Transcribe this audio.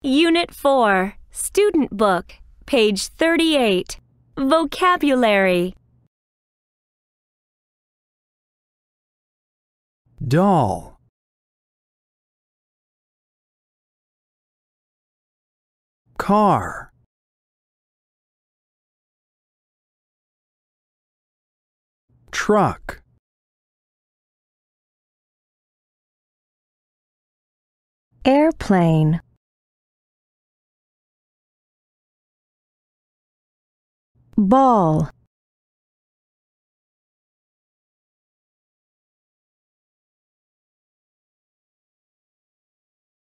Unit 4, Student Book, page 38, Vocabulary. Doll. Car. Truck. Airplane. ball